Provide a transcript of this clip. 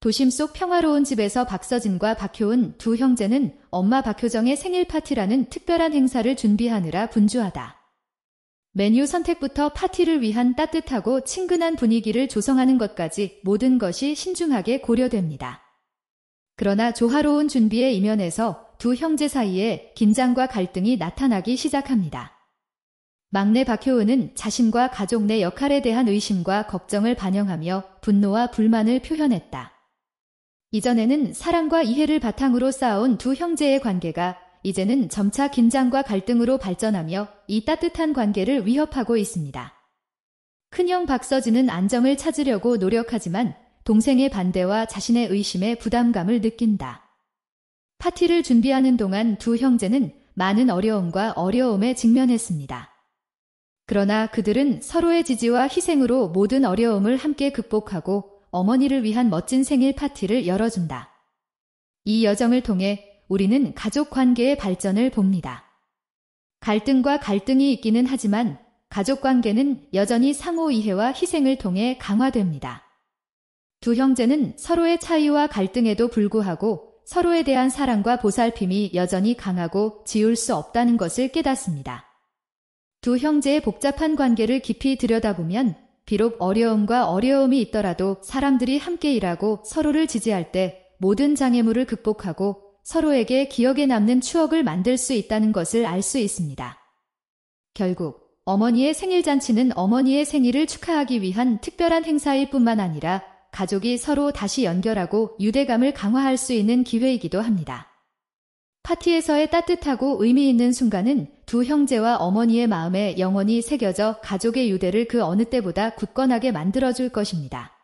도심 속 평화로운 집에서 박서진과 박효은 두 형제는 엄마 박효정의 생일 파티라는 특별한 행사를 준비하느라 분주하다. 메뉴 선택부터 파티를 위한 따뜻하고 친근한 분위기를 조성하는 것까지 모든 것이 신중하게 고려됩니다. 그러나 조화로운 준비의 이면에서 두 형제 사이에 긴장과 갈등이 나타나기 시작합니다. 막내 박효은은 자신과 가족 내 역할에 대한 의심과 걱정을 반영하며 분노와 불만을 표현했다. 이전에는 사랑과 이해를 바탕으로 쌓아온 두 형제의 관계가 이제는 점차 긴장과 갈등으로 발전하며 이 따뜻한 관계를 위협하고 있습니다. 큰형 박서진은 안정을 찾으려고 노력하지만 동생의 반대와 자신의 의심에 부담감을 느낀다. 파티를 준비하는 동안 두 형제는 많은 어려움과 어려움에 직면했습니다. 그러나 그들은 서로의 지지와 희생으로 모든 어려움을 함께 극복하고 어머니를 위한 멋진 생일 파티를 열어준다. 이 여정을 통해 우리는 가족 관계의 발전을 봅니다. 갈등과 갈등이 있기는 하지만 가족 관계는 여전히 상호 이해와 희생을 통해 강화됩니다. 두 형제는 서로의 차이와 갈등에도 불구하고 서로에 대한 사랑과 보살핌이 여전히 강하고 지울 수 없다는 것을 깨닫습니다. 두 형제의 복잡한 관계를 깊이 들여다보면 비록 어려움과 어려움이 있더라도 사람들이 함께 일하고 서로를 지지할 때 모든 장애물을 극복하고 서로에게 기억에 남는 추억을 만들 수 있다는 것을 알 수 있습니다. 결국 어머니의 생일잔치는 어머니의 생일을 축하하기 위한 특별한 행사일 뿐만 아니라 가족이 서로 다시 연결하고 유대감을 강화할 수 있는 기회이기도 합니다. 파티에서의 따뜻하고 의미 있는 순간은 두 형제와 어머니의 마음에 영원히 새겨져 가족의 유대를 그 어느 때보다 굳건하게 만들어줄 것입니다.